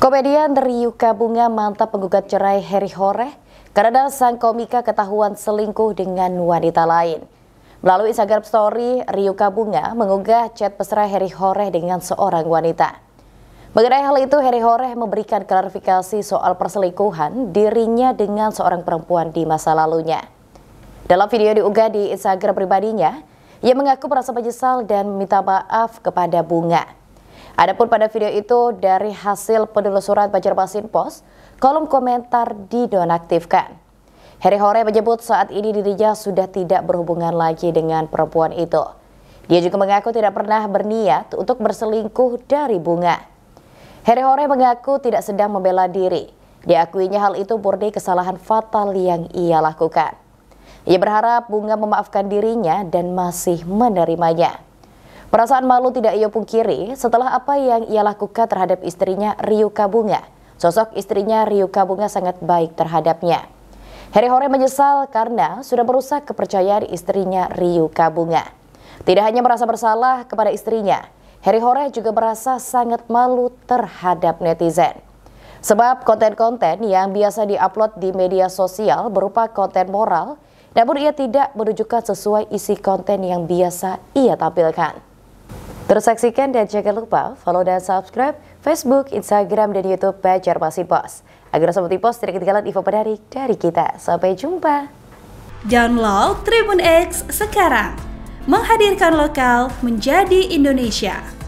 Komedian Ryuka Bunga mantap penggugat cerai Heri Hore karena sang komika ketahuan selingkuh dengan wanita lain. Melalui Instagram Story, Ryuka Bunga mengunggah chat pesra Heri Horeh dengan seorang wanita. Mengenai hal itu, Heri Horeh memberikan klarifikasi soal perselingkuhan dirinya dengan seorang perempuan di masa lalunya. Dalam video diunggah di Instagram pribadinya, ia mengaku merasa menyesal dan meminta maaf kepada Bunga. Adapun pada video itu dari hasil penelusuran Banjarmasin Pos, kolom komentar didonaktifkan. Heri Hore menyebut saat ini dirinya sudah tidak berhubungan lagi dengan perempuan itu. Dia juga mengaku tidak pernah berniat untuk berselingkuh dari bunga. Heri Hore mengaku tidak sedang membela diri. Diakuinya hal itu murni kesalahan fatal yang ia lakukan. Ia berharap bunga memaafkan dirinya dan masih menerimanya. Perasaan malu tidak ia pungkiri setelah apa yang ia lakukan terhadap istrinya Ryu Kabunga. Sosok istrinya Ryu Kabunga sangat baik terhadapnya. Heri Hore menyesal karena sudah merusak kepercayaan istrinya Ryu Kabunga. Tidak hanya merasa bersalah kepada istrinya, Heri Hore juga merasa sangat malu terhadap netizen. Sebab konten-konten yang biasa diupload di media sosial berupa konten moral, namun ia tidak menunjukkan sesuai isi konten yang biasa ia tampilkan. Terus saksikan dan jangan lupa follow dan subscribe Facebook, Instagram, dan Youtube Masih Pos. Agar Sobat Pos tidak ketinggalan info menarik dari kita. Sampai jumpa. Download Tribun X sekarang. Menghadirkan lokal menjadi Indonesia.